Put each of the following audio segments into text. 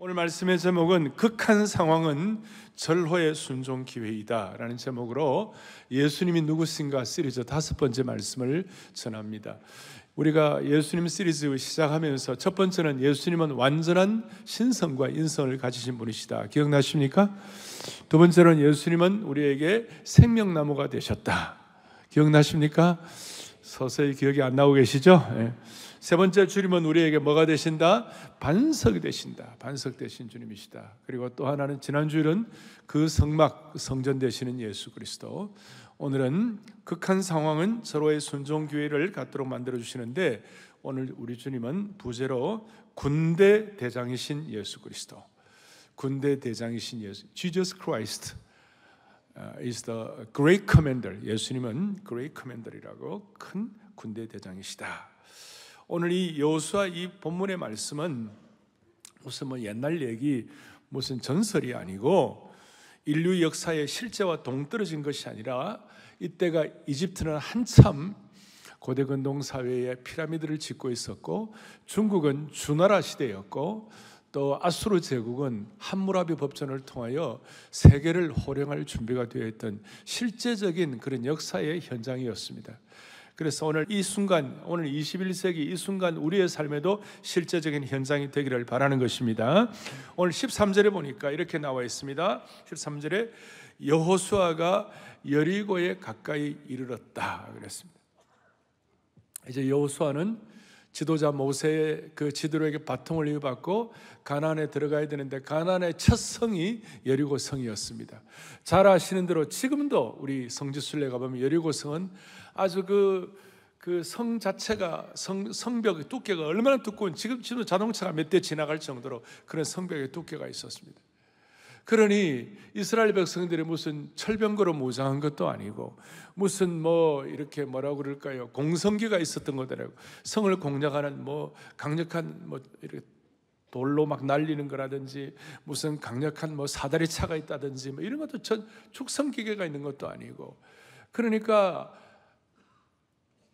오늘 말씀의 제목은 극한 상황은 절호의 순종 기회이다라는 제목으로 예수님이 누구신가 시리즈 다섯 번째 말씀을 전합니다. 우리가 예수님 시리즈 시작하면서 첫 번째는 예수님은 완전한 신성과 인성을 가지신 분이시다. 기억나십니까? 두번째는 예수님은 우리에게 생명나무가 되셨다. 기억나십니까? 서서히 기억이 안 나고 오 계시죠? 예. 세 번째 주님은 우리에게 뭐가 되신다? 반석이 되신다. 반석 되신 주님이시다. 그리고 또 하나는 지난주일은 그 성막, 성전 되시는 예수 그리스도. 오늘은 극한 상황은 서로의 순종 기회를 갖도록 만들어 주시는데 오늘 우리 주님은 부제로 군대 대장이신 예수 그리스도. 군대 대장이신 예수, Jesus Christ uh, is the great commander. 예수님은 great commander이라고 큰 군대 대장이시다. 오늘 이 여호수아 이 본문의 말씀은 무슨 뭐 옛날 얘기 무슨 전설이 아니고 인류 역사의 실제와 동떨어진 것이 아니라 이때가 이집트는 한참 고대 근동 사회에 피라미드를 짓고 있었고 중국은 주나라 시대였고 또 아수르 제국은 함무라비 법전을 통하여 세계를 호령할 준비가 되어 있던 실제적인 그런 역사의 현장이었습니다. 그래서 오늘 이 순간, 오늘 21세기 이 순간 우리의 삶에도 실제적인 현상이 되기를 바라는 것입니다. 오늘 13절에 보니까 이렇게 나와 있습니다. 13절에 여호수아가 여리고에 가까이 이르렀다 그랬습니다. 이제 여호수아는 지도자 모세의 그 지도력의 바통을 이어받고 가나안에 들어가야 되는데 가나안의 첫 성이 여리고 성이었습니다. 잘 아시는 대로 지금도 우리 성지순례 가보면 여리고 성은 아주 그, 그 성 자체가 성, 성벽의 두께가 얼마나 두꺼운 지금 지금 자동차가 몇 대 지나갈 정도로 그런 성벽의 두께가 있었습니다. 그러니 이스라엘 백성들이 무슨 철병거로 무장한 것도 아니고 무슨 뭐 이렇게 뭐라고 그럴까요 공성기가 있었던 거더라고 성을 공략하는 뭐 강력한 뭐 이렇게 돌로 막 날리는 거라든지 무슨 강력한 뭐 사다리 차가 있다든지 뭐 이런 것도 전 축성 기계가 있는 것도 아니고 그러니까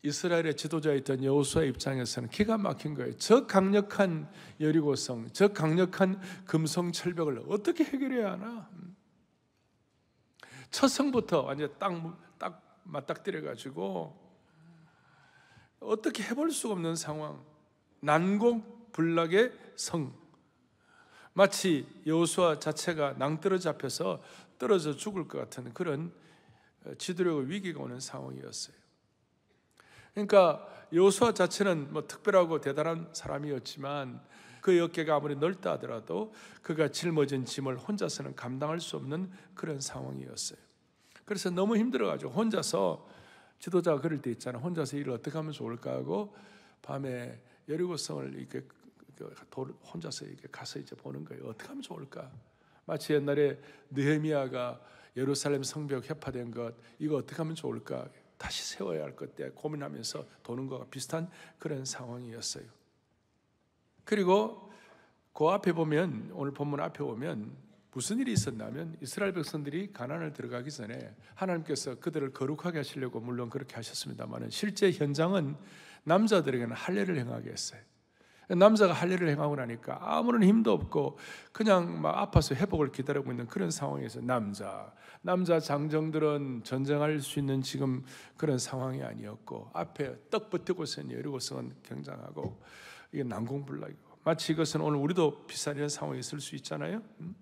이스라엘의 지도자였던 여호수아 입장에서는 기가 막힌 거예요. 저 강력한 여리고성, 저 강력한 금성 철벽을 어떻게 해결해야 하나? 첫 성부터 완전 딱, 딱 맞닥뜨려 가지고 어떻게 해볼 수 없는 상황, 난공불락의 성. 마치 여호수아 자체가 낭떠러 잡혀서 떨어져 죽을 것 같은 그런 지도력의 위기가 오는 상황이었어요. 그러니까 요수아 자체는 뭐 특별하고 대단한 사람이었지만 그 어깨가 아무리 넓다 하더라도 그가 짊어진 짐을 혼자서는 감당할 수 없는 그런 상황이었어요. 그래서 너무 힘들어가지고 혼자서 지도자가 그럴 때 있잖아. 혼자서 일을 어떻게 하면 좋을까 하고 밤에 여리고성을 이렇게 그 혼자서 이렇게 가서 이제 보는 거예요. 어떻게 하면 좋을까? 마치 옛날에 느헤미야가 예루살렘 성벽 협파된 것 이거 어떻게 하면 좋을까? 다시 세워야 할것때 고민하면서 도는 것과 비슷한 그런 상황이었어요. 그리고 그 앞에 보면 오늘 본문 앞에 보면 무슨 일이 있었냐면 이스라엘 백성들이 가난을 들어가기 전에 하나님께서 그들을 거룩하게 하시려고 물론 그렇게 하셨습니다만 실제 현장은 남자들에게는 할례를 행하게 했어요. 남자가 할례를 행하고 나니까 아무런 힘도 없고 그냥 막 아파서 회복을 기다리고 있는 그런 상황에서 남자 남자 장정들은 전쟁할 수 있는 지금 그런 상황이 아니었고 앞에 떡 버티고 있는 여리고성은 굉장하고 이게 난공불락이고 마치 이것은 오늘 우리도 비슷한 이런 상황이 있을 수 있잖아요. 음?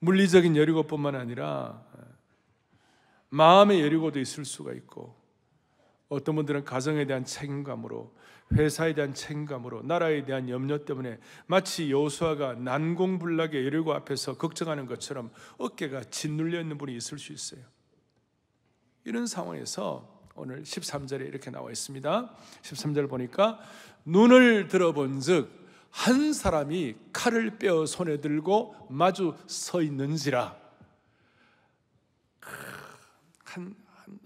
물리적인 여리고뿐만 아니라 어, 마음의 여리고도 있을 수가 있고 어떤 분들은 가정에 대한 책임감으로 회사에 대한 책임감으로 나라에 대한 염려 때문에 마치 여호수아가 난공불락의 여리고 앞에서 걱정하는 것처럼 어깨가 짓눌려 있는 분이 있을 수 있어요. 이런 상황에서 오늘 13절에 이렇게 나와 있습니다. 13절 보니까 눈을 들어본즉 한 사람이 칼을 빼어 손에 들고 마주 서 있는지라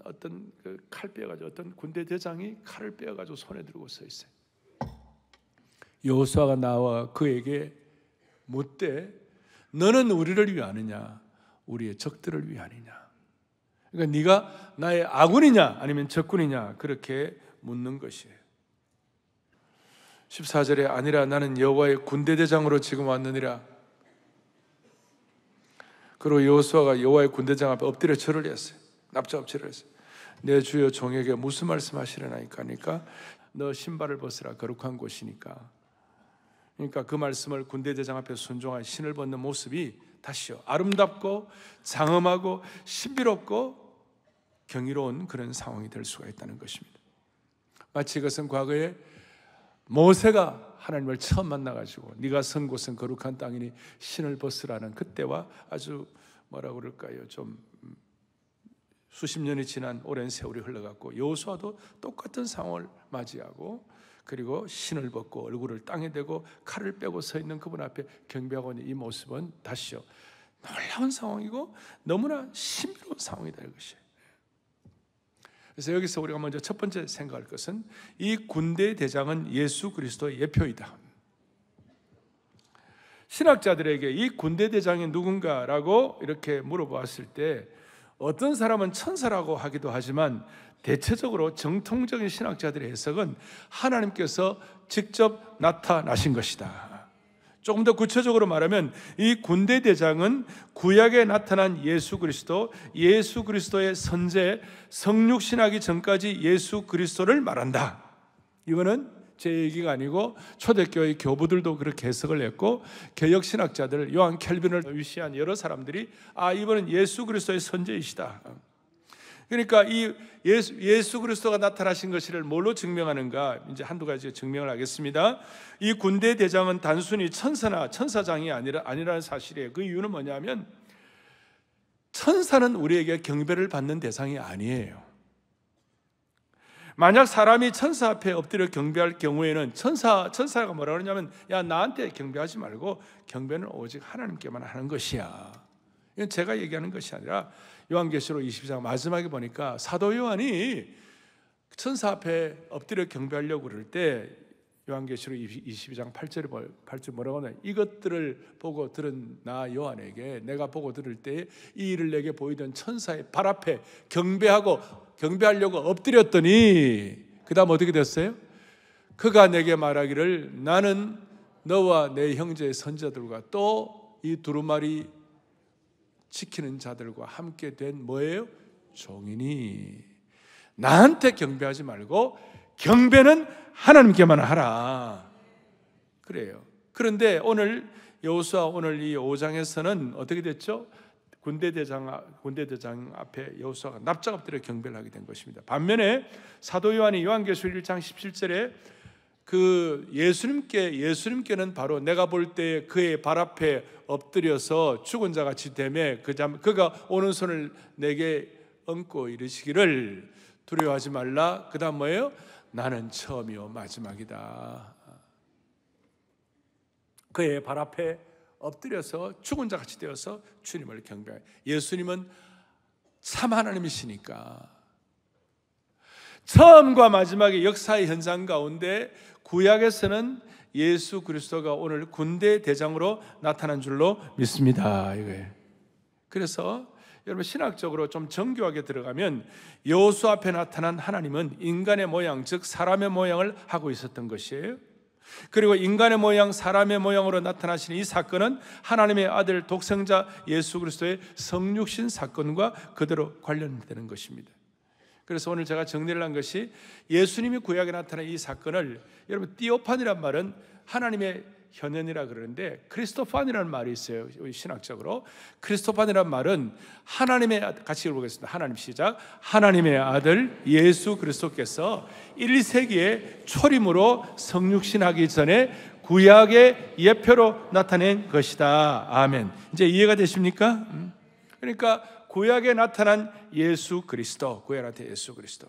어떤 그칼 빼가지고 어떤 군대 대장이 칼을 빼가지고 손에 들고 서 있어요. 여호수아가 나와 그에게 묻되 너는 우리를 위하느냐 우리의 적들을 위하느냐 그러니까 네가 나의 아군이냐 아니면 적군이냐 그렇게 묻는 것이에요. 14절에 아니라 나는 여호와의 군대 대장으로 지금 왔느니라. 그리고 여호수아가 여호와의 군대장 앞에 엎드려 절을 했어요. 납작 엎질을 했어요. 내 주여 종에게 무슨 말씀하시려나이까 하니까 너 신발을 벗으라 거룩한 곳이니까 그러니까 그 말씀을 군대 대장 앞에 순종한 신을 벗는 모습이 다시요 아름답고 장엄하고 신비롭고 경이로운 그런 상황이 될 수가 있다는 것입니다. 마치 이것은 과거에 모세가 하나님을 처음 만나가지고 네가 선 곳은 거룩한 땅이니 신을 벗으라는 그때와 아주 뭐라 그럴까요 좀 수십 년이 지난 오랜 세월이 흘러갔고 여호수아도 똑같은 상황을 맞이하고 그리고 신을 벗고 얼굴을 땅에 대고 칼을 빼고 서 있는 그분 앞에 경배하고 있는 이 모습은 다시요 놀라운 상황이고 너무나 신비로운 상황이다 이것이. 그래서 여기서 우리가 먼저 첫 번째 생각할 것은 이 군대 대장은 예수 그리스도의 예표이다. 신학자들에게 이 군대 대장이 누군가라고 이렇게 물어보았을 때 어떤 사람은 천사라고 하기도 하지만 대체적으로 정통적인 신학자들의 해석은 하나님께서 직접 나타나신 것이다. 조금 더 구체적으로 말하면 이 군대 대장은 구약에 나타난 예수 그리스도, 예수 그리스도의 선제, 성육 신학이 전까지 예수 그리스도를 말한다. 이거는 제 얘기가 아니고 초대교회 교부들도 그렇게 해석을 했고 개혁 신학자들 요한 켈빈을 위시한 여러 사람들이 아 이번은 예수 그리스도의 선제이시다. 그러니까 이 예수, 예수 그리스도가 나타나신 것을 뭘로 증명하는가? 이제 한두 가지 증명을 하겠습니다. 이 군대 대장은 단순히 천사나 천사장이 아니라 아니라는 사실이에요. 그 이유는 뭐냐면 천사는 우리에게 경배를 받는 대상이 아니에요. 만약 사람이 천사 앞에 엎드려 경배할 경우에는 천사 천사가 뭐라 그러냐면 야 나한테 경배하지 말고 경배는 오직 하나님께만 하는 것이야. 이건 제가 얘기하는 것이 아니라 요한계시록 20장 마지막에 보니까 사도 요한이 천사 앞에 엎드려 경배하려고 그럴 때 요한계시록 22장 8절에 8절 뭐라고 하냐 이것들을 보고 들은 나 요한에게 내가 보고 들을 때 이 일을 내게 보이던 천사의 발 앞에 경배하고 경배하려고 엎드렸더니 그 다음 어떻게 됐어요? 그가 내게 말하기를 나는 너와 내 형제의 선자들과 또 이 두루마리 지키는 자들과 함께 된 뭐예요? 종인이 나한테 경배하지 말고 경배는 하나님께만 하라. 그래요. 그런데 오늘 여호수아 오늘 이 5장에서는 어떻게 됐죠? 군대 대장 군대 대장 앞에 여호수아가 납작 엎드려 경배를 하게 된 것입니다. 반면에 사도 요한이 요한계시 1장 17절에 그 예수님께 예수님께는 바로 내가 볼 때 그의 발 앞에 엎드려서 죽은 자 같이 되매 그잠 그가 오는 손을 내게 얹고 이르시기를 두려워하지 말라 그다음 뭐예요? 나는 처음이요 마지막이다. 그의 발 앞에 엎드려서 죽은 자 같이 되어서 주님을 경배 예수님은 참 하나님이시니까. 처음과 마지막의 역사의 현상 가운데 구약에서는 예수 그리스도가 오늘 군대 대장으로 나타난 줄로 믿습니다. 이거예요. 그래서 여러분 신학적으로 좀 정교하게 들어가면 여호수 앞에 나타난 하나님은 인간의 모양 즉 사람의 모양을 하고 있었던 것이에요. 그리고 인간의 모양, 사람의 모양으로 나타나시는 이 사건은 하나님의 아들 독생자 예수 그리스도의 성육신 사건과 그대로 관련되는 것입니다. 그래서 오늘 제가 정리를 한 것이 예수님이 구약에 나타난 이 사건을 여러분 띠오판이란 말은 하나님의 현현이라 그러는데 크리스토판이라는 말이 있어요. 신학적으로 크리스토판이라는 말은 하나님의 아, 같이 읽어보겠습니다. 하나님 시작. 하나님의 아들 예수 그리스도께서 1, 세기에 초림으로 성육신하기 전에 구약의 예표로 나타낸 것이다. 아멘. 이제 이해가 되십니까? 음. 그러니까 구약에 나타난 예수 그리스도, 구약한테 예수 그리스도.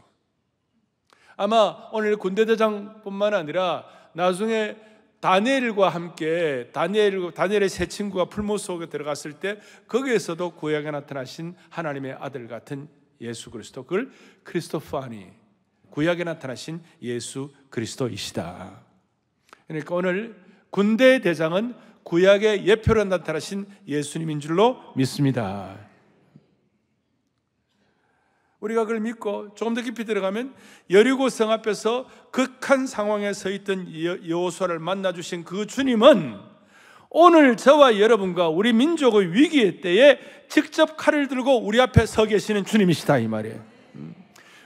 아마 오늘 군대대장뿐만 아니라 나중에 다니엘과 함께 다니엘 다니엘의 세 친구가 풀무 속에 들어갔을 때 거기에서도 구약에 나타나신 하나님의 아들 같은 예수 그리스도 그걸 크리스토파니 구약에 나타나신 예수 그리스도이시다. 그러니까 오늘 군대 대장은 구약의 예표로 나타나신 예수님인 줄로 믿습니다. 우리가 그걸 믿고 조금 더 깊이 들어가면 여리고 성 앞에서 극한 상황에 서 있던 여호수아를 만나 주신 그 주님은 오늘 저와 여러분과 우리 민족의 위기의 때에 직접 칼을 들고 우리 앞에 서 계시는 주님이시다 이 말이에요. 음.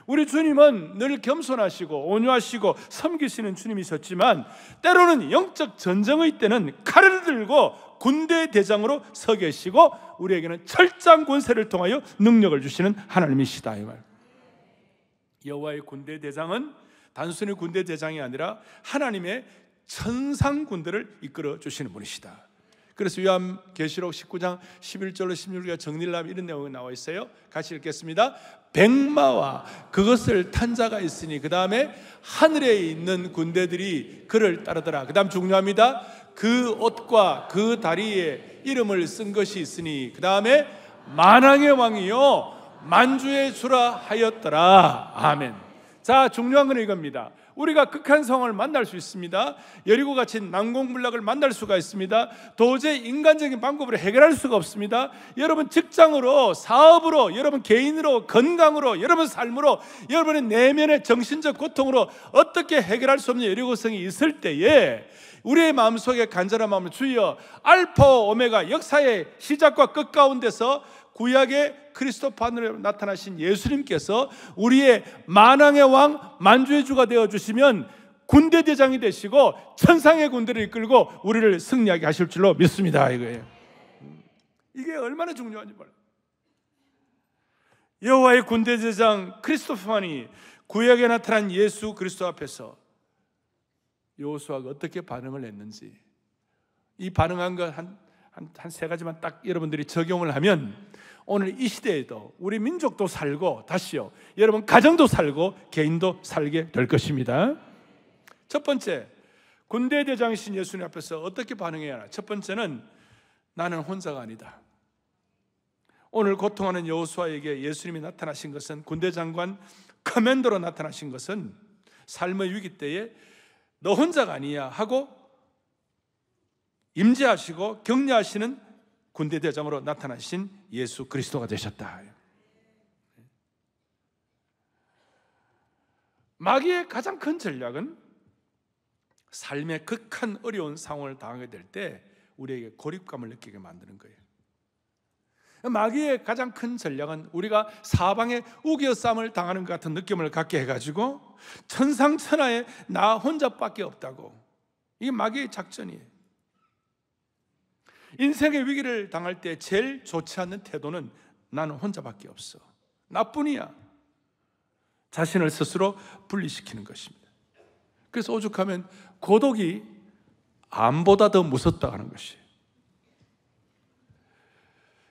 우리 주님은 늘 겸손하시고 온유하시고 섬기시는 주님이셨지만 때로는 영적 전쟁의 때는 칼을 들고 군대 대장으로 서 계시고 우리에게는 철장 권세를 통하여 능력을 주시는 하나님이시다 이 말. 여호와의 군대 대장은 단순히 군대 대장이 아니라 하나님의 천상 군대를 이끌어 주시는 분이시다. 그래서 요한 계시록 19장 11절로 16절에 정리를 하면 이런 내용이 나와 있어요. 같이 읽겠습니다. 백마와 그것을 탄 자가 있으니 그 다음에 하늘에 있는 군대들이 그를 따르더라. 그 다음 중요합니다. 그 옷과 그 다리에 이름을 쓴 것이 있으니 그 다음에 만왕의 왕이요 만주의 주라 하였더라 아멘 자 중요한 건 이겁니다 우리가 극한 상황을 만날 수 있습니다 여리고 같은 난공불락을 만날 수가 있습니다 도저히 인간적인 방법으로 해결할 수가 없습니다 여러분 직장으로 사업으로 여러분 개인으로 건강으로 여러분 삶으로 여러분의 내면의 정신적 고통으로 어떻게 해결할 수 없는 여리고성이 있을 때에 우리의 마음속에 간절한 마음을 주여 알파 오메가 역사의 시작과 끝 가운데서 구약의 크리스토판으로 나타나신 예수님께서 우리의 만왕의 왕 만주의 주가 되어 주시면 군대 대장이 되시고 천상의 군대를 이끌고 우리를 승리하게 하실 줄로 믿습니다. 이거예요. 이게 얼마나 중요한지 몰라 여호와의 군대 대장 크리스토판이 구약에 나타난 예수 그리스도 앞에서 요수아가 어떻게 반응을 했는지 이 반응한 것 한세한 가지만 딱 여러분들이 적용을 하면 오늘 이 시대에도 우리 민족도 살고 다시요 여러분 가정도 살고 개인도 살게 될 것입니다. 첫 번째 군대 대장신 예수님 앞에서 어떻게 반응해야 하나? 첫 번째는 나는 혼자가 아니다. 오늘 고통하는 여호수아에게 예수님이 나타나신 것은 군대 장관 커맨더로 나타나신 것은 삶의 위기 때에 너 혼자가 아니야 하고 임재하시고 격려하시는 군대 대장으로 나타나신 예수 그리스도가 되셨다. 마귀의 가장 큰 전략은 삶의 극한 어려운 상황을 당하게 될 때 우리에게 고립감을 느끼게 만드는 거예요. 마귀의 가장 큰 전략은 우리가 사방에 우겨쌈을 당하는 것 같은 느낌을 갖게 해가지고 천상천하에 나 혼자밖에 없다고 이게 마귀의 작전이에요 인생의 위기를 당할 때 제일 좋지 않는 태도는 나는 혼자밖에 없어 나뿐이야 자신을 스스로 분리시키는 것입니다 그래서 오죽하면 고독이 암보다 더 무섭다 하는 것이에요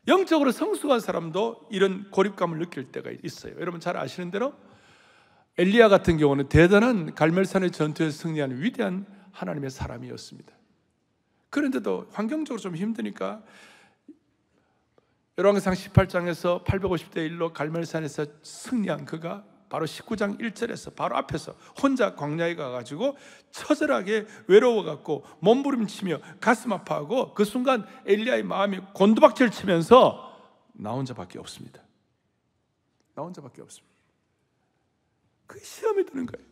영적으로 성숙한 사람도 이런 고립감을 느낄 때가 있어요. 여러분 잘 아시는 대로 엘리야 같은 경우는 대단한 갈멜산의 전투에서 승리한 위대한 하나님의 사람이었습니다. 그런데도 환경적으로 좀 힘드니까 열왕상 18장에서 850대 1로 갈멜산에서 승리한 그가 바로 19장 1절에서 바로 앞에서 혼자 광야에 가가지고 처절하게 외로워갖고 몸부림치며 가슴 아파하고 그 순간 엘리야의 마음이 곤두박질 치면서 나 혼자밖에 없습니다. 나 혼자밖에 없습니다. 그 시험에 드는 거예요.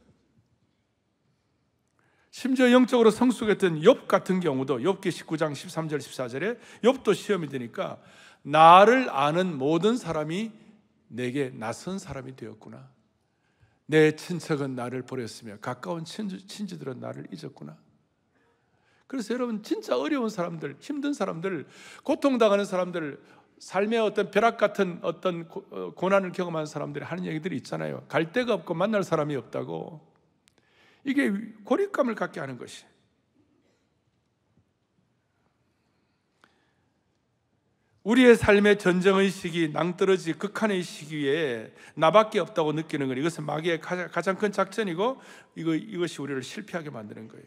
심지어 영적으로 성숙했던 욥 같은 경우도 욥기 19장 13절 14절에 욥도 시험이 되니까 나를 아는 모든 사람이 내게 낯선 사람이 되었구나. 내 친척은 나를 버렸으며 가까운 친지, 친지들은 나를 잊었구나. 그래서 여러분 진짜 어려운 사람들, 힘든 사람들, 고통당하는 사람들, 삶의 어떤 벼락 같은 어떤 어, 고난을 경험한 사람들이 하는 얘기들이 있잖아요. 갈 데가 없고 만날 사람이 없다고. 이게 고립감을 갖게 하는 것이. 우리의 삶의 전쟁의 시기, 낭떠러지 극한의 시기에 나밖에 없다고 느끼는 건 이것은 마귀의 가장, 가장 큰 작전이고 이거, 이것이 우리를 실패하게 만드는 거예요.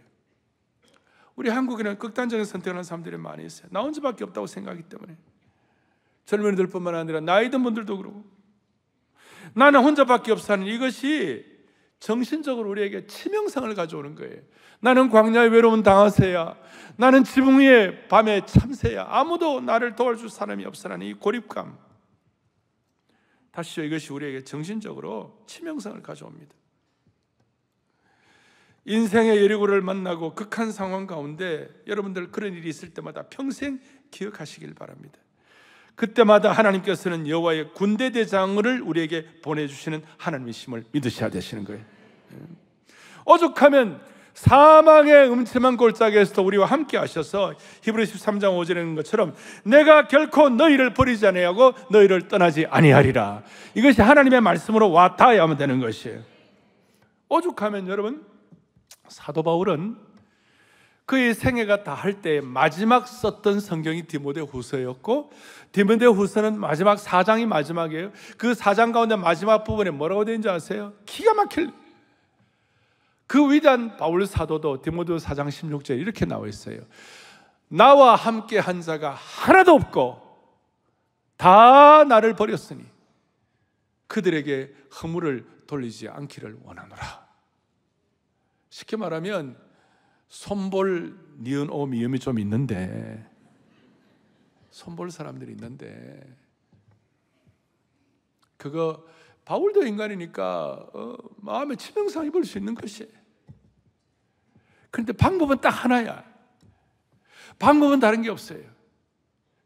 우리 한국에는 극단적인 선택을 하는 사람들이 많이 있어요. 나 혼자밖에 없다고 생각하기 때문에. 젊은이들 뿐만 아니라 나이든 분들도 그러고. 나는 혼자밖에 없어 하는 이것이 정신적으로 우리에게 치명상을 가져오는 거예요. 나는 광야의 외로움 당하세야. 나는 지붕 위에 밤에 참새야. 아무도 나를 도와줄 사람이 없으라는 고립감. 다시요, 이것이 우리에게 정신적으로 치명상을 가져옵니다. 인생의 여리고를 만나고 극한 상황 가운데 여러분들 그런 일이 있을 때마다 평생 기억하시길 바랍니다. 그때마다 하나님께서는 여호와의 군대 대장을 우리에게 보내주시는 하나님이심을 믿으셔야 되시는 거예요. 예. 오죽하면 사망의 음침한 골짜기에서도 우리와 함께 하셔서 히브리 13장 5절에 는 것처럼 내가 결코 너희를 버리지 아니하고 너희를 떠나지 아니하리라. 이것이 하나님의 말씀으로 와닿야만 되는 것이에요. 오죽하면 여러분 사도 바울은 그의 생애가 다 할 때 마지막 썼던 성경이 디모데 후서였고 디모데 후서는 마지막 4장이 마지막이에요. 그 4장 가운데 마지막 부분에 뭐라고 되는지 아세요? 기가 막힐 그 위대한 바울 사도도 디모데 4장 1 6절 이렇게 나와 있어요. 나와 함께 한 자가 하나도 없고 다 나를 버렸으니 그들에게 허물을 돌리지 않기를 원하노라. 쉽게 말하면 손볼 니은 오 미음이 좀 있는데 손볼 사람들이 있는데 그거 바울도 인간이니까 어, 마음에 치명상 입을 수 있는 것이 그런데 방법은 딱 하나야 방법은 다른 게 없어요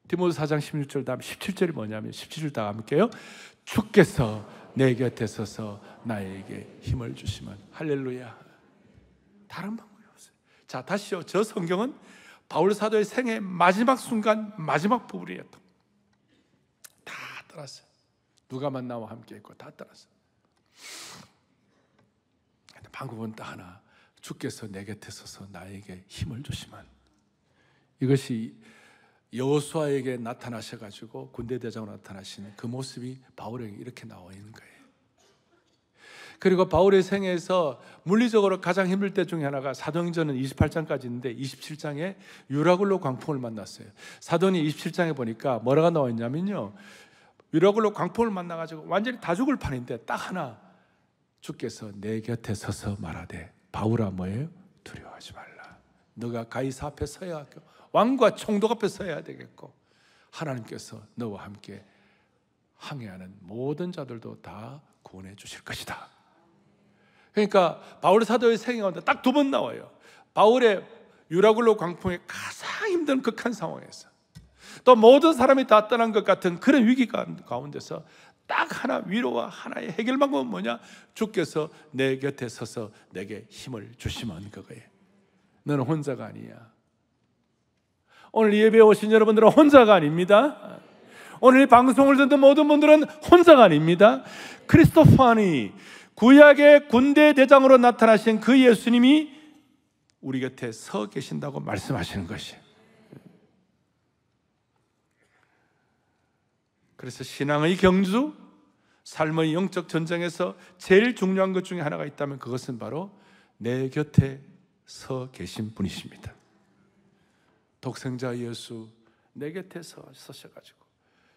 디모데 4장 16절 다음 17절이 뭐냐면 17절 다 함께요 주께서 내 곁에 서서 나에게 힘을 주시면 할렐루야 다른 방법 자, 다시요. 저 성경은 바울 사도의 생애 마지막 순간, 마지막 부분이었다. 다 따랐어요. 누가 만나와 함께 했고 다 따랐어요. 방법은 딱 하나. 주께서 내 곁에 서서 나에게 힘을 주시면 이것이 여호수아에게 나타나셔 가지고 군대 대장으로 나타나신 그 모습이 바울에게 이렇게 나와 있는 거예요. 그리고 바울의 생애에서 물리적으로 가장 힘들 때 중에 하나가 사도행전은 28장까지 있는데 27장에 유라굴로 광풍을 만났어요. 사도니 27장에 보니까 뭐라고 나와 있냐면요. 유라굴로 광풍을 만나가지고 완전히 다 죽을 판인데 딱 하나 주께서 내 곁에 서서 말하되 바울아 뭐예요? 두려워하지 말라. 너가 가이사 앞에 서야 하고 왕과 총독 앞에 서야 되겠고 하나님께서 너와 함께 항해하는 모든 자들도 다 구원해 주실 것이다. 그러니까 바울 의 사도의 생애 가운데 딱 두 번 나와요. 바울의 유라굴로 광풍의 가장 힘든 극한 상황에서 또 모든 사람이 다 떠난 것 같은 그런 위기 가운데서 딱 하나 위로와 하나의 해결 방법은 뭐냐? 주께서 내 곁에 서서 내게 힘을 주시면 그거예요. 너는 혼자가 아니야. 오늘 예배에 오신 여러분들은 혼자가 아닙니다. 오늘 이 방송을 듣는 모든 분들은 혼자가 아닙니다. 크리스토파니 구약의 군대 대장으로 나타나신 그 예수님이 우리 곁에 서 계신다고 말씀하시는 것이 그래서 신앙의 경주, 삶의 영적 전쟁에서 제일 중요한 것 중에 하나가 있다면 그것은 바로 내 곁에 서 계신 분이십니다. 독생자 예수 내 곁에 서 서셔가지고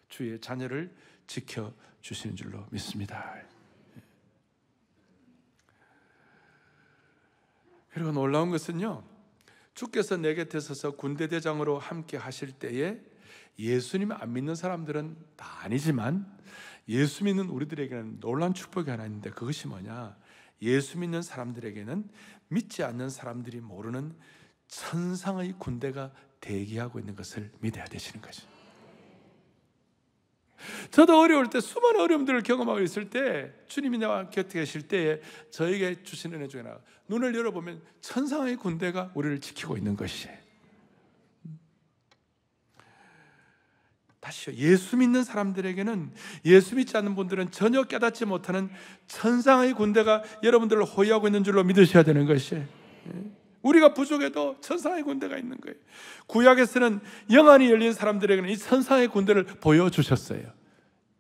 주의 자녀를 지켜 주시는 줄로 믿습니다. 그리고 놀라운 것은요. 주께서 내 곁에 서서 군대 대장으로 함께 하실 때에 예수님 안 믿는 사람들은 다 아니지만 예수 믿는 우리들에게는 놀란 축복이 하나 있는데 그것이 뭐냐? 예수 믿는 사람들에게는 믿지 않는 사람들이 모르는 천상의 군대가 대기하고 있는 것을 믿어야 되시는 것입니다. 저도 어려울 때 수많은 어려움들을 경험하고 있을 때 주님이 나와 곁에 계실 때에 저에게 주신 은혜 중에 하나 눈을 열어보면 천상의 군대가 우리를 지키고 있는 것이 다시요 예수 믿는 사람들에게는 예수 믿지 않는 분들은 전혀 깨닫지 못하는 천상의 군대가 여러분들을 호위하고 있는 줄로 믿으셔야 되는 것이 우리가 부족해도 천상의 군대가 있는 거예요. 구약에서는 영안이 열린 사람들에게는 이 천상의 군대를 보여주셨어요.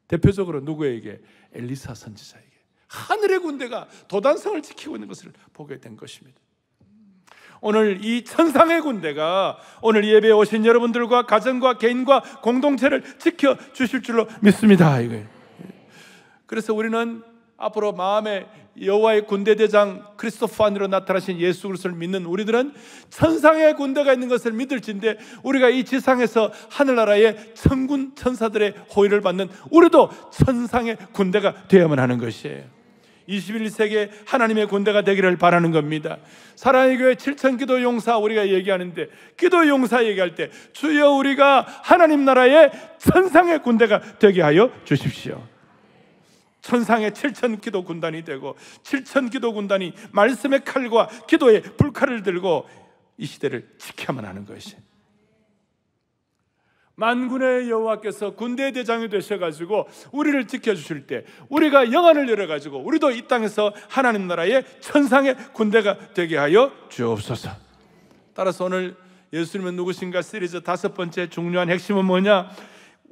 대표적으로 누구에게? 엘리사 선지자에게. 하늘의 군대가 도단성을 지키고 있는 것을 보게 된 것입니다. 오늘 이 천상의 군대가 오늘 예배에 오신 여러분들과 가정과 개인과 공동체를 지켜주실 줄로 믿습니다. 이거예요. 그래서 우리는 앞으로 마음에 여호와의 군대 대장 크리스토퍼 안으로 나타나신 예수 그리스도를 믿는 우리들은 천상의 군대가 있는 것을 믿을진데 우리가 이 지상에서 하늘나라의 천군 천사들의 호의를 받는 우리도 천상의 군대가 되어야만 하는 것이에요. 2 1세기 하나님의 군대가 되기를 바라는 겁니다. 사랑의 교회 7천 기도 용사 우리가 얘기하는데 기도 용사 얘기할 때 주여 우리가 하나님 나라의 천상의 군대가 되게 하여 주십시오. 천상의 7천 기도 군단이 되고 7천 기도 군단이 말씀의 칼과 기도의 불칼을 들고 이 시대를 지켜만 하는 것이 만군의 여호와께서 군대 대장이 되셔가지고 우리를 지켜주실 때 우리가 영안을 열어가지고 우리도 이 땅에서 하나님 나라의 천상의 군대가 되게 하여 주옵소서 따라서 오늘 예수님은 누구신가 시리즈 다섯 번째 중요한 핵심은 뭐냐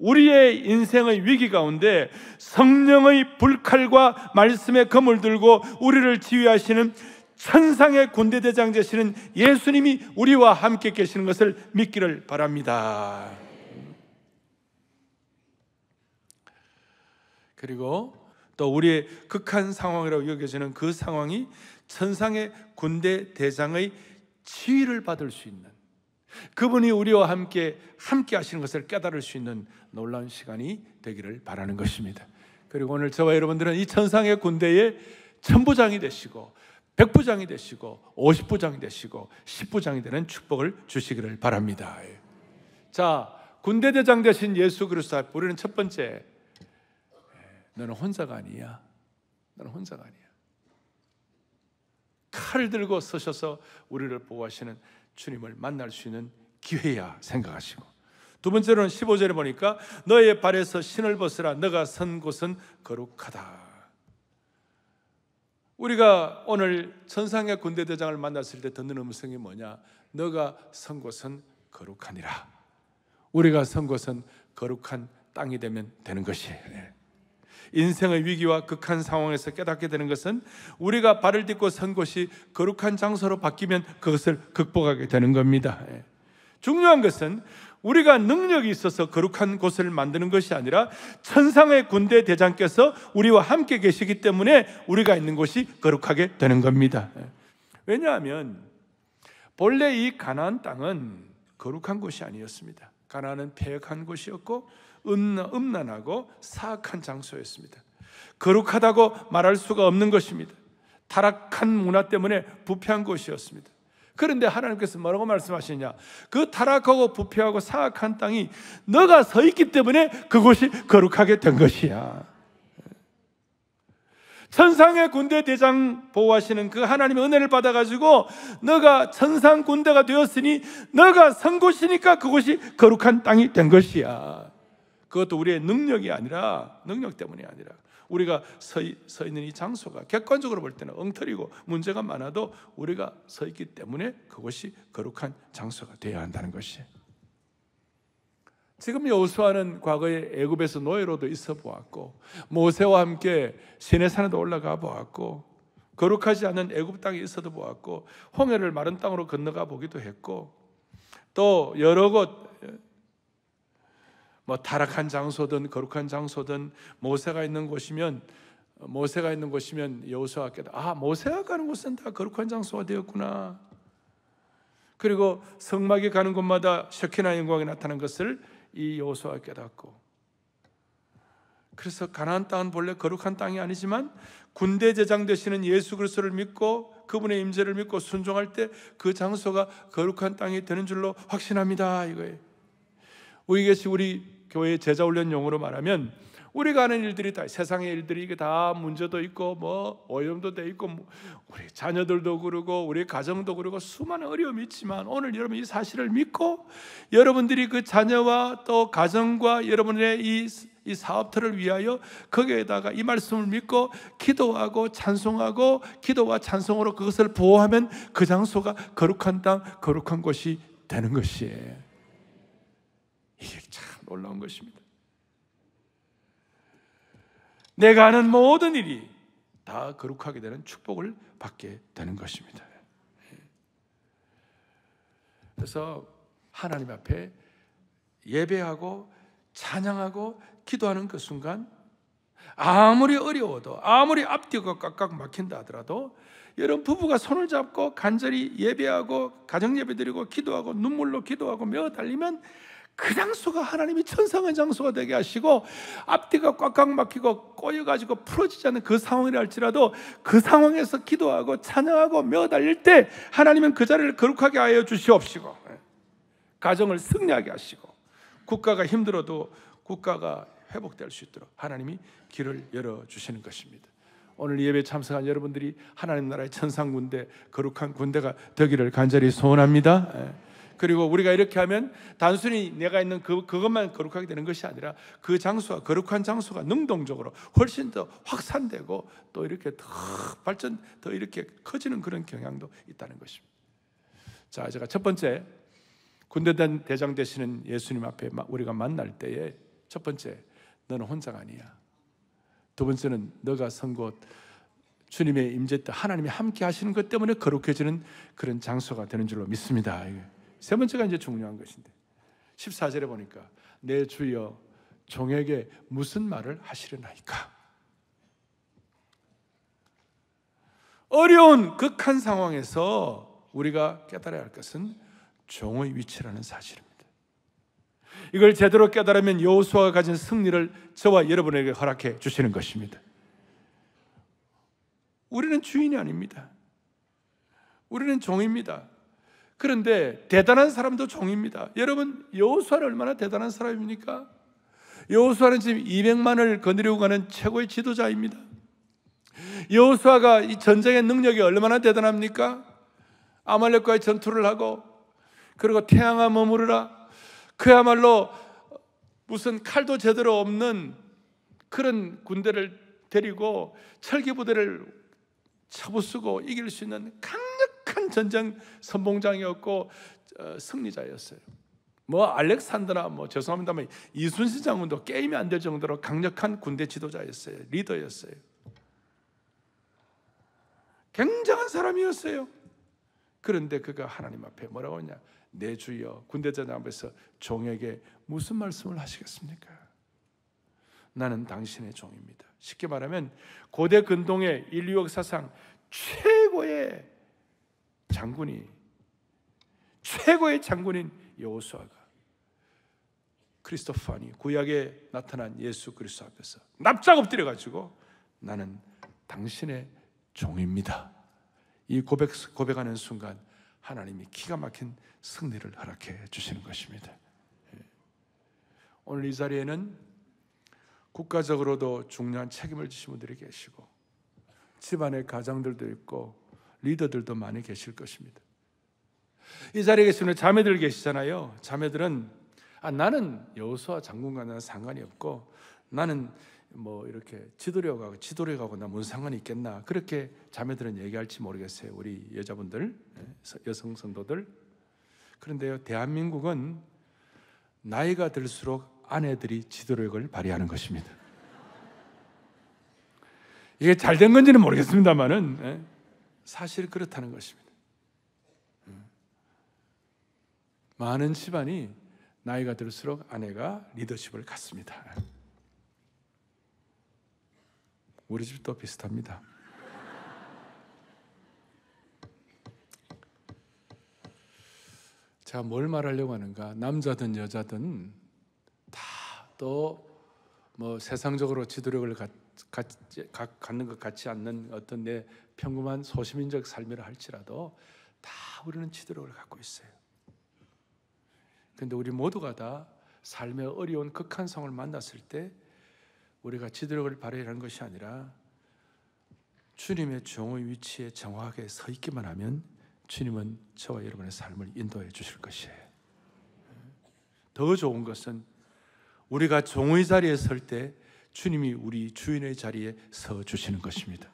우리의 인생의 위기 가운데 성령의 불칼과 말씀의 검을 들고 우리를 지휘하시는 천상의 군대 대장 되시는 예수님이 우리와 함께 계시는 것을 믿기를 바랍니다. 그리고 또 우리의 극한 상황이라고 여겨지는 그 상황이 천상의 군대 대장의 지휘를 받을 수 있는 그분이 우리와 함께 함께 하시는 것을 깨달을 수 있는 놀라운 시간이 되기를 바라는 것입니다. 그리고 오늘 저와 여러분들은 이 천상의 군대의 천부장이 되시고 백부장이 되시고 오십부장이 되시고 십부장이 되는 축복을 주시기를 바랍니다. 자, 군대 대장 되신 예수 그리스도 앞 우리는 첫 번째 예, 너는 혼자가 아니야. 너는 혼자가 아니야. 칼을 들고 서셔서 우리를 보호하시는 주님을 만날 수 있는 기회야 생각하시고 두 번째로는 15절에 보니까 너의 발에서 신을 벗으라 너가 선 곳은 거룩하다. 우리가 오늘 천상의 군대대장을 만났을 때 듣는 음성이 뭐냐? 너가 선 곳은 거룩하니라. 우리가 선 곳은 거룩한 땅이 되면 되는 것이에요. 인생의 위기와 극한 상황에서 깨닫게 되는 것은 우리가 발을 딛고 선 곳이 거룩한 장소로 바뀌면 그것을 극복하게 되는 겁니다. 예. 중요한 것은 우리가 능력이 있어서 거룩한 곳을 만드는 것이 아니라 천상의 군대 대장께서 우리와 함께 계시기 때문에 우리가 있는 곳이 거룩하게 되는 겁니다. 예. 왜냐하면 본래 이 가나안 땅은 거룩한 곳이 아니었습니다. 가나안은 폐역한 곳이었고 음란하고 사악한 장소였습니다. 거룩하다고 말할 수가 없는 것입니다. 타락한 문화 때문에 부패한 곳이었습니다. 그런데 하나님께서 뭐라고 말씀하시냐? 그 타락하고 부패하고 사악한 땅이 너가 서 있기 때문에 그곳이 거룩하게 된 것이야. 천상의 군대 대장 보호하시는 그 하나님의 은혜를 받아가지고 너가 천상 군대가 되었으니 너가 선 곳이니까 그곳이 거룩한 땅이 된 것이야. 그것도 우리의 능력이 아니라 능력 때문이 아니라 우리가 서, 서 있는 이 장소가 객관적으로 볼 때는 엉터리고 문제가 많아도 우리가 서 있기 때문에 그것이 거룩한 장소가 되어야 한다는 것이. 지금 여호수아는 과거에 애굽에서 노예로도 있어 보았고 모세와 함께 시내산에도 올라가 보았고 거룩하지 않은 애굽 땅에 있어도 보았고 홍해를 마른 땅으로 건너가 보기도 했고 또 여러 곳뭐 타락한 장소든 거룩한 장소든 모세가 있는 곳이면 모세가 있는 곳이면 여호수아께도 아 모세가 가는 곳은 다 거룩한 장소가 되었구나. 그리고 성막에 가는 곳마다 셔키나 영광이 나타난 것을 이 여호수아 깨닫고 그래서 가나안 땅은 본래 거룩한 땅이 아니지만 군대 제장 되시는 예수 그리스도를 믿고 그분의 임재를 믿고 순종할 때 그 장소가 거룩한 땅이 되는 줄로 확신합니다. 이거예요. 우리 계시 우리 교회 제자 훈련 용으로 말하면 우리가 하는 일들이 다 세상의 일들이 다 문제도 있고 뭐 어려움도 돼 있고 뭐 우리 자녀들도 그러고 우리 가정도 그러고 수많은 어려움이 있지만 오늘 여러분 이 사실을 믿고 여러분들이 그 자녀와 또 가정과 여러분의 이, 이 사업터를 위하여 거기에다가 이 말씀을 믿고 기도하고 찬송하고 기도와 찬송으로 그것을 보호하면 그 장소가 거룩한 땅 거룩한 곳이 되는 것이에요. 이게 참 놀라운 것입니다. 내가 하는 모든 일이 다 거룩하게 되는 축복을 받게 되는 것입니다. 그래서 하나님 앞에 예배하고 찬양하고 기도하는 그 순간 아무리 어려워도 아무리 앞뒤가 깍깍 막힌다 하더라도 여러분 부부가 손을 잡고 간절히 예배하고 가정 예배 드리고 기도하고 눈물로 기도하고 매어 달리면 그 장소가 하나님이 천상의 장소가 되게 하시고 앞뒤가 꽉꽉 막히고 꼬여가지고 풀어지지 않는 그 상황이라 할지라도 그 상황에서 기도하고 찬양하고 며달릴때 하나님은 그 자리를 거룩하게 하여 주시옵시고 예, 가정을 승리하게 하시고 국가가 힘들어도 국가가 회복될 수 있도록 하나님이 길을 열어주시는 것입니다. 오늘 예배 참석한 여러분들이 하나님 나라의 천상 군대 거룩한 군대가 되기를 간절히 소원합니다. 예. 그리고 우리가 이렇게 하면 단순히 내가 있는 그, 그것만 거룩하게 되는 것이 아니라 그 장소와 거룩한 장소가 능동적으로 훨씬 더 확산되고 또 이렇게 더 발전, 더 이렇게 커지는 그런 경향도 있다는 것입니다. 자, 제가 첫 번째 군대 대장 되시는 예수님 앞에 우리가 만날 때에 첫 번째, 너는 혼자가 아니야. 두 번째는 너가 선곳 주님의 임재 때 하나님이 함께 하시는 것 때문에 거룩해지는 그런 장소가 되는 줄로 믿습니다. 세 번째가 이제 중요한 것인데 14절에 보니까 내 주여 종에게 무슨 말을 하시려나이까? 어려운 극한 상황에서 우리가 깨달아야 할 것은 종의 위치라는 사실입니다. 이걸 제대로 깨달으면 여호수아가 가진 승리를 저와 여러분에게 허락해 주시는 것입니다. 우리는 주인이 아닙니다. 우리는 종입니다. 그런데 대단한 사람도 종입니다. 여러분 여호수아는 얼마나 대단한 사람입니까? 여호수아는 지금 200만을 거느리고 가는 최고의 지도자입니다. 여호수아가 이 전쟁의 능력이 얼마나 대단합니까? 아말렉과의 전투를 하고 그리고 태양아 머무르라 그야말로 무슨 칼도 제대로 없는 그런 군대를 데리고 철기 부대를 쳐부수고 이길 수 있는 강큰 전쟁 선봉장이었고 어, 승리자였어요. 뭐 알렉산드나 뭐 죄송합니다만 이순신 장군도 게임이 안 될 정도로 강력한 군대 지도자였어요. 리더였어요. 굉장한 사람이었어요. 그런데 그가 하나님 앞에 뭐라고 하냐? 내 주여 군대전 앞에서 종에게 무슨 말씀을 하시겠습니까? 나는 당신의 종입니다. 쉽게 말하면 고대 근동의 인류 역사상 최고의 장군이 최고의 장군인 여호수아가 크리스토파니 구약에 나타난 예수 그리스도 앞에서 납작 엎드려 가지고 나는 당신의 종입니다. 이 고백 고백하는 순간 하나님이 기가 막힌 승리를 허락해 주시는 것입니다. 예. 오늘 이 자리에는 국가적으로도 중요한 책임을 지신 분들이 계시고 집안의 가장들도 있고 리더들도 많이 계실 것입니다. 이 자리에 계시는 자매들 계시잖아요. 자매들은 아, 나는 여호수아 장군과는 상관이 없고 나는 뭐 이렇게 지도력 가고 지도력 가고 나뭔 상관이 있겠나 그렇게 자매들은 얘기할지 모르겠어요. 우리 여자분들 예, 여성 선도들 그런데요 대한민국은 나이가 들수록 아내들이 지도력을 발휘하는 것입니다. 이게 잘 된 건지는 모르겠습니다만은 예. 사실 그렇다는 것입니다. 음. 많은 집안이 나이가 들수록 아내가 리더십을 갖습니다. 우리 집도 비슷합니다. 제가 뭘 말하려고 하는가? 남자든 여자든 다 또 뭐 세상적으로 지도력을 갖 가, 갖는 것 같지 않는 어떤 내 평범한 소시민적 삶이라 할지라도 다 우리는 지도력을 갖고 있어요. 그런데 우리 모두가 다 삶의 어려운 극한성을 만났을 때 우리가 지도력을 발휘하는 것이 아니라 주님의 종의 위치에 정확하게 서 있기만 하면 주님은 저와 여러분의 삶을 인도해 주실 것이에요. 더 좋은 것은 우리가 종의 자리에 설때 주님이 우리 주인의 자리에 서 주시는 것입니다.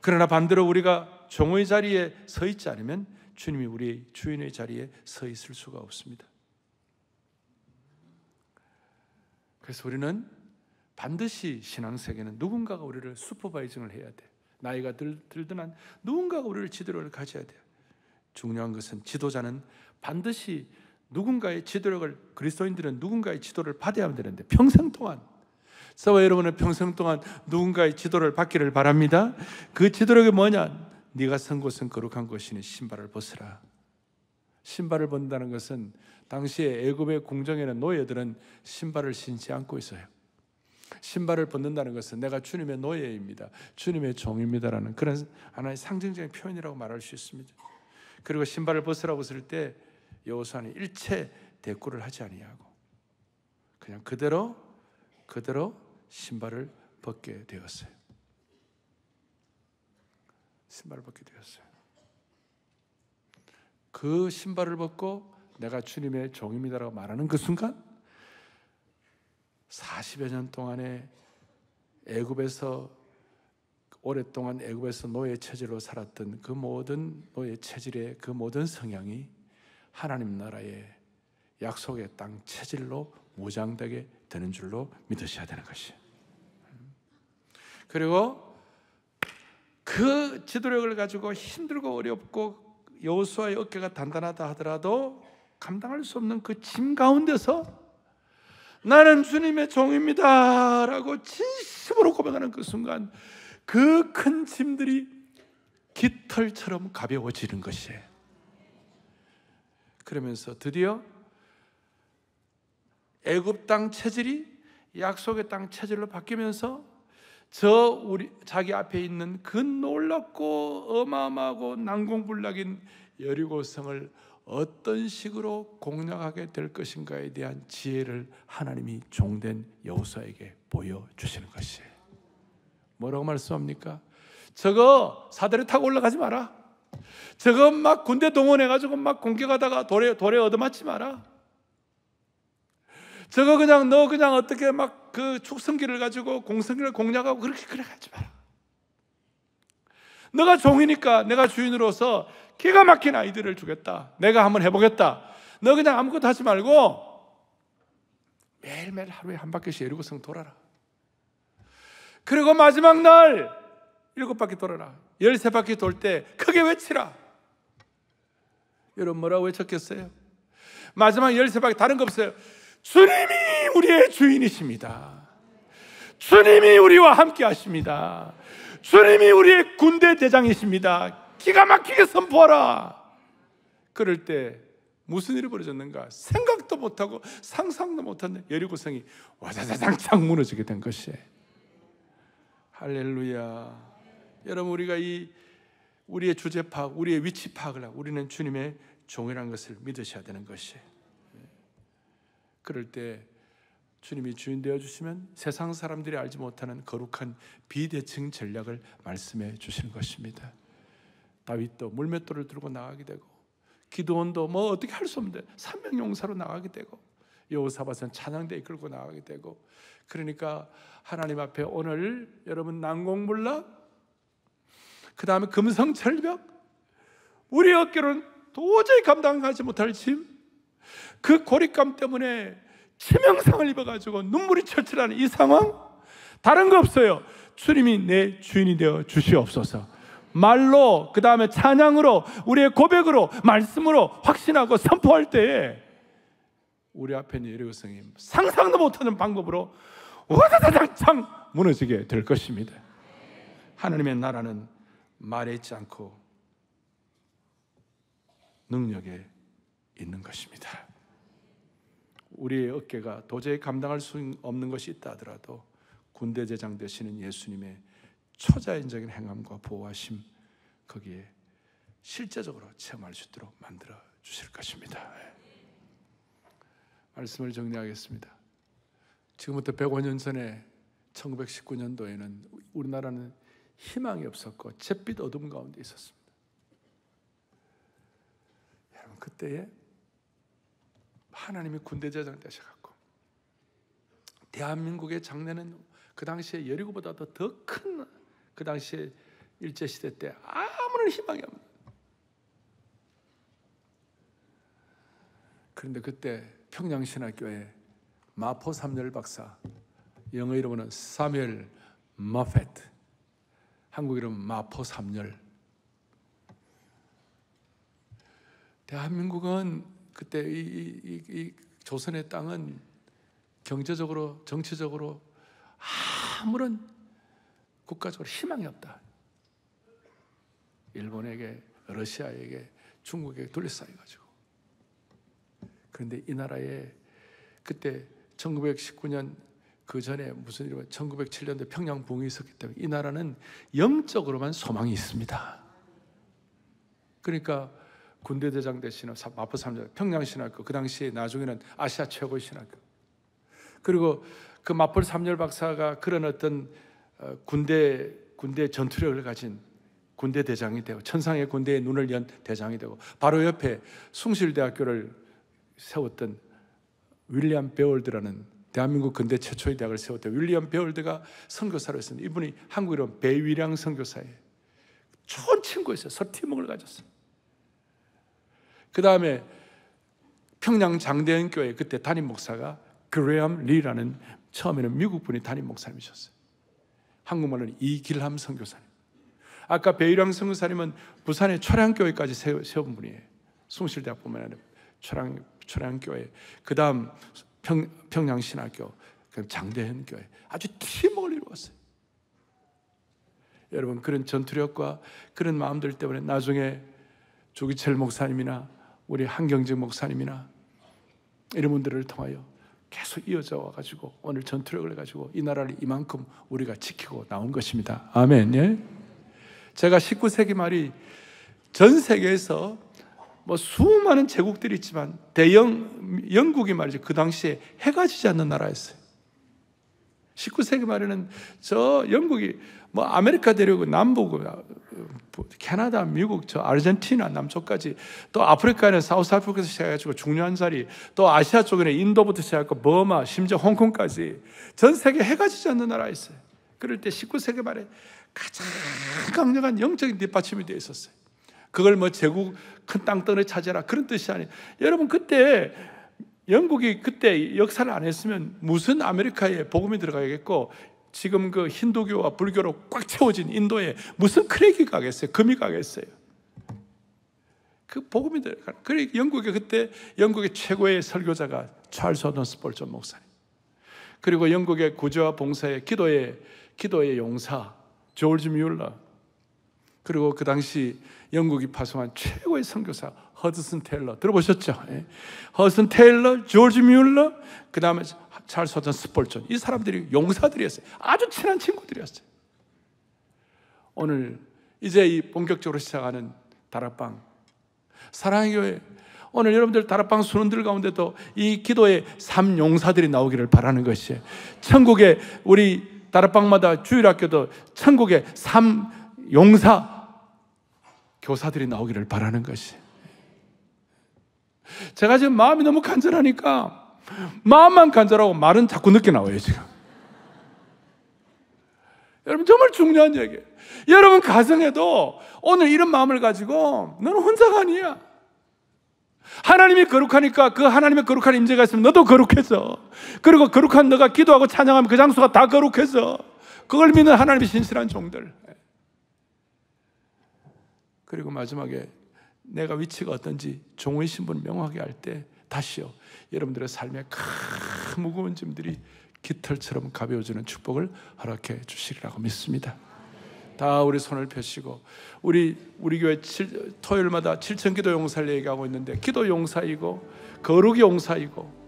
그러나 반대로 우리가 종의 자리에 서 있지 않으면 주님이 우리 주인의 자리에 서 있을 수가 없습니다. 그래서 우리는 반드시 신앙세계는 누군가가 우리를 슈퍼바이징을 해야 돼. 나이가 들, 들든 한 누군가가 우리를 지도력을 가져야 돼. 중요한 것은 지도자는 반드시 누군가의 지도력을 그리스도인들은 누군가의 지도를 받아야 되는데 평생 동안 서와 여러분은 평생 동안 누군가의 지도를 받기를 바랍니다. 그 지도력이 뭐냐? 네가 선 곳은 거룩한 곳이니 신발을 벗으라. 신발을 벗는다는 것은 당시에 애굽의 공정에는 노예들은 신발을 신지 않고 있어요. 신발을 벗는다는 것은 내가 주님의 노예입니다. 주님의 종입니다라는 그런 하나의 상징적인 표현이라고 말할 수 있습니다. 그리고 신발을 벗으라고 했을 때 여호수아는 일체 대꾸를 하지 아니하고 그냥 그대로 그대로 신발을 벗게 되었어요. 신발을 벗게 되었어요. 그 신발을 벗고 내가 주님의 종입니다라고 말하는 그 순간 40여 년 동안에 애굽에서 오랫동안 애굽에서 노예 체질로 살았던 그 모든 노예 체질의 그 모든 성향이 하나님 나라의 약속의 땅 체질로 무장되게 되는 줄로 믿으셔야 되는 것이. 그리고 그 지도력을 가지고 힘들고 어렵고 여호수아의 어깨가 단단하다 하더라도 감당할 수 없는 그 짐 가운데서 나는 주님의 종입니다라고 진심으로 고백하는 그 순간 그 큰 짐들이 깃털처럼 가벼워지는 것이에요. 그러면서 드디어 애굽 땅 체질이 약속의 땅 체질로 바뀌면서 저 우리 자기 앞에 있는 그 놀랍고 어마어마하고 난공불락인 여리고성을 어떤 식으로 공략하게 될 것인가에 대한 지혜를 하나님이 종된 여호사에게 보여 주시는 것이에요. 뭐라고 말씀합니까? 저거 사다리 타고 올라가지 마라. 저거 막 군대 동원해 가지고 막 공격하다가 돌에 돌에 얻어맞지 마라. 저거 그냥 너 그냥 어떻게 막 그 축성기를 가지고 공성기를 공략하고 그렇게 그래 가지 마라. 너가 종이니까 내가 주인으로서 기가 막힌 아이들을 주겠다. 내가 한번 해보겠다. 너 그냥 아무것도 하지 말고 매일매일 하루에 한 바퀴씩 예루성 돌아라. 그리고 마지막 날 일곱 바퀴 돌아라. 열세 바퀴 돌 때 크게 외치라. 여러분 뭐라고 외쳤겠어요? 마지막 열세 바퀴 다른 거 없어요. 주님이 우리의 주인이십니다. 주님이 우리와 함께 하십니다. 주님이 우리의 군대 대장이십니다. 기가 막히게 선포하라. 그럴 때 무슨 일이 벌어졌는가? 생각도 못하고 상상도 못한 여리고성이 와자자장창 무너지게 된 것이에요. 할렐루야. 여러분 우리가 이 우리의 주제 파악, 우리의 위치 파악을 하고 우리는 주님의 종이라는 것을 믿으셔야 되는 것이에요. 그럴 때 주님이 주인 되어 주시면 세상 사람들이 알지 못하는 거룩한 비대칭 전략을 말씀해 주시는 것입니다. 다윗도 물맷돌을 들고 나가게 되고 기도원도 뭐 어떻게 할 수 없는데 삼명용사로 나가게 되고 여호사밧은 찬양대 이끌고 나가게 되고 그러니까 하나님 앞에 오늘 여러분 난공불락 그 다음에 금성철벽 우리 어깨로는 도저히 감당하지 못할 짐그 고립감 때문에 치명상을 입어가지고 눈물이 철철하는 이 상황? 다른 거 없어요. 주님이 내 주인이 되어 주시옵소서. 말로, 그 다음에 찬양으로, 우리의 고백으로, 말씀으로 확신하고 선포할 때에 우리 앞에 있는 예리 성님 상상도 못하는 방법으로 와다다닥창 무너지게 될 것입니다. 하나님의 나라는 말에 있지 않고 능력에 있는 것입니다. 우리의 어깨가 도저히 감당할 수 없는 것이 있다 하더라도 군대 제장 되시는 예수님의 초자연적인 행함과 보호하심 거기에 실제적으로 체험할 수 있도록 만들어 주실 것입니다. 말씀을 정리하겠습니다. 지금부터 105년 전에 1919년도에는 우리나라는 희망이 없었고 잿빛 어둠 가운데 있었습니다. 여러분 그때에 하나님이 군대 제장 되셔갖고 대한민국의 장래는 그 당시에 여리고보다 더 큰 그 당시에 일제 시대 때 아무런 희망이 없는. 그런데 그때 평양신학교에 마포 삼열 박사 영어 이름은 사멸 마펫 한국 이름 마포 삼열 대한민국은 그때 이, 이, 이 조선의 땅은 경제적으로, 정치적으로 아무런 국가적으로 희망이 없다. 일본에게, 러시아에게, 중국에게 둘러싸여가지고. 그런데 이 나라에 그때 1919년 그 전에 무슨 일이 1907년도 평양 붕이 있었기 때문에 이 나라는 영적으로만 소망이 있습니다. 그러니까 군대 대장 대신에 마포 삼장 평양 신학교 그 당시에 나중에는 아시아 최고 신학교 그리고 그 마포 삼열 박사가 그런 어떤 어, 군대 군대 전투력을 가진 군대 대장이 되고 천상의 군대의 눈을 연 대장이 되고 바로 옆에 숭실대학교를 세웠던 윌리엄 베월드라는 대한민국 근대 최초의 대학을 세웠던 윌리엄 베월드가 선교사로 있었는데 이분이 한국이로 배위량 선교사예요. 좋은 친구였어요. 서티몽을 가졌어요. 그 다음에 평양 장대현 교회 그때 담임 목사가 그레암 리라는 처음에는 미국 분이 담임 목사님이셨어요. 한국말로는 이길함 선교사님. 아까 배일왕 선교사님은 부산의 초량교회까지 세운 분이에요. 숭실대학 보면 아 초량 초량교회, 그 다음 평양신학교, 장대현 교회 아주 팀을 이루었어요. 여러분 그런 전투력과 그런 마음들 때문에 나중에 조기철 목사님이나 우리 한경직 목사님이나 이런 분들을 통하여 계속 이어져 와가지고 오늘 전투력을 가지고이 나라를 이만큼 우리가 지키고 나온 것입니다. 아멘. 예? 제가 19세기 말이 전 세계에서 뭐 수많은 제국들이 있지만 대영 영국이 말이죠. 그 당시에 해가 지지 않는 나라였어요. 19세기 말에는 저 영국이 뭐 아메리카 대륙 남북 캐나다, 미국, 저 아르헨티나 남쪽까지 또 아프리카는 사우스 아프리카에서 시작해가지고 중요한 자리 또 아시아 쪽에는 인도부터 시작하고 버마, 심지어 홍콩까지 전 세계 해가 지지 않는 나라 있어요. 그럴 때 19세기 말에 가장 강력한 영적인 뒷받침이 되어 있었어요. 그걸 뭐 제국 큰 땅덩어리 찾아라 그런 뜻이 아니에요. 여러분 그때 영국이 그때 역사를 안 했으면 무슨 아메리카에 복음이 들어가겠고 지금 그 힌두교와 불교로 꽉 채워진 인도에 무슨 크랙이 가겠어요? 금이 가겠어요? 그 복음이 들어가. 그래 영국에 그때 영국의 최고의 설교자가 찰스 오던스폴전 목사님. 그리고 영국의 구제와 봉사의 기도의 기도의 용사 조지 뮬러. 그리고 그 당시 영국이 파송한 최고의 선교사 허드슨 테일러 들어보셨죠? 예. 허드슨 테일러, 조지 뮬러, 그 다음에 찰스 호튼 스폴존 이 사람들이 용사들이었어요. 아주 친한 친구들이었어요. 오늘 이제 이 본격적으로 시작하는 다락방 사랑의 교회 오늘 여러분들 다락방 수능들 가운데도 이 기도의 삼 용사들이 나오기를 바라는 것이 천국에 우리 다락방마다 주일학교도 천국에 삼 용사 교사들이 나오기를 바라는 것이에요. 제가 지금 마음이 너무 간절하니까 마음만 간절하고 말은 자꾸 늦게 나와요, 지금. 여러분, 정말 중요한 얘기예요. 여러분, 가정에도 오늘 이런 마음을 가지고 너는 혼자가 아니야. 하나님이 거룩하니까 그 하나님의 거룩한 임재가 있으면 너도 거룩해져. 그리고 거룩한 너가 기도하고 찬양하면 그 장소가 다 거룩해져. 그걸 믿는 하나님의 신실한 종들. 그리고 마지막에 내가 위치가 어떤지 종의 신분을 명확히 알때 다시요 여러분들의 삶에 큰 무거운 짐들이 깃털처럼 가벼워지는 축복을 허락해 주시리라고 믿습니다. 다 우리 손을 펴시고 우리 우리 교회 칠, 토요일마다 7천 기도 용사를 얘기하고 있는데 기도 용사이고 거룩 용사이고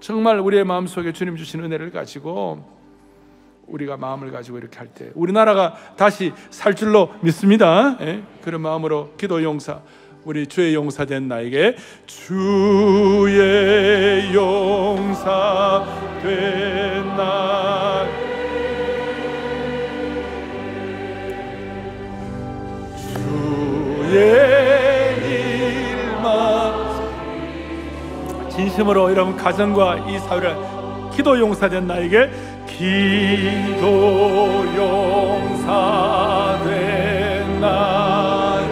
정말 우리의 마음속에 주님 주신 은혜를 가지고 우리가 마음을 가지고 이렇게 할 때 우리나라가 다시 살 줄로 믿습니다. 예? 그런 마음으로 기도 용사 우리 주의 용사 된 나에게 주의 용사 된 나. 진심으로 여러분 가정과 이 사회를 기도 용사 된 나에게 기도 용사된 날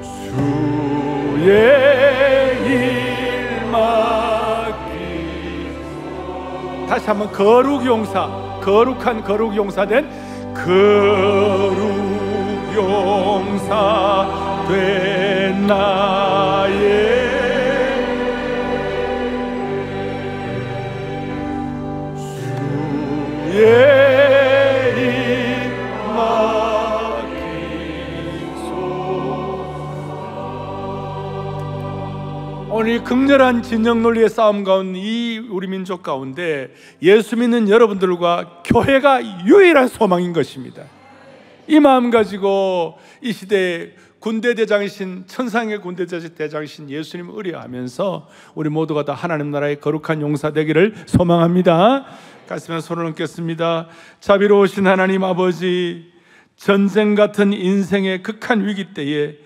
주의 일 맡기 다시 한번 거룩 용사 거룩한 거룩 용사된 거룩 용사된 나의 오늘 극렬한 진영 논리의 싸움 가운데 이 우리 민족 가운데 예수 믿는 여러분들과 교회가 유일한 소망인 것입니다. 이 마음 가지고 이 시대에 군대 대장이신 천상의 군대 대장이신 예수님을 의뢰하면서 우리 모두가 다 하나님 나라의 거룩한 용사 되기를 소망합니다. 가슴에 손을 얹겠습니다. 자비로우신 하나님 아버지, 전쟁 같은 인생의 극한 위기 때에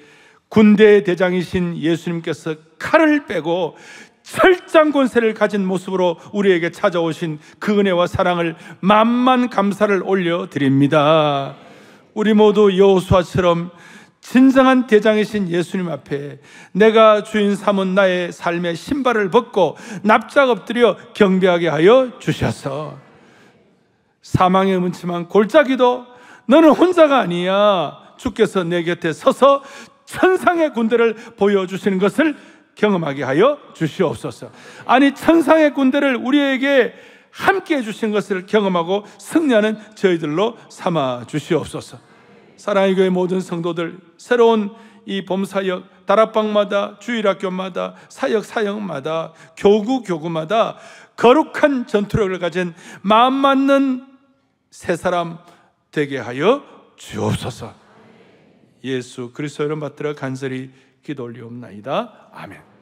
군대의 대장이신 예수님께서 칼을 빼고 철장 권세를 가진 모습으로 우리에게 찾아오신 그 은혜와 사랑을 만만 감사를 올려 드립니다. 우리 모두 여호수아처럼 진정한 대장이신 예수님 앞에 내가 주인 삼은 나의 삶의 신발을 벗고 납작 엎드려 경배하게 하여 주셔서 사망의 문침한 골짜기도 너는 혼자가 아니야. 주께서 내 곁에 서서 천상의 군대를 보여주시는 것을 경험하게 하여 주시옵소서. 아니, 천상의 군대를 우리에게 함께 해주신 것을 경험하고 승리하는 저희들로 삼아 주시옵소서. 사랑의 교회 모든 성도들 새로운 이 봄사역 다락방마다 주일학교마다 사역 사역마다 교구 교구마다 거룩한 전투력을 가진 마음 맞는 세 사람 되게 하여 주옵소서. 예수 그리스도를 받들어 간절히 기도 올리옵나이다. 아멘.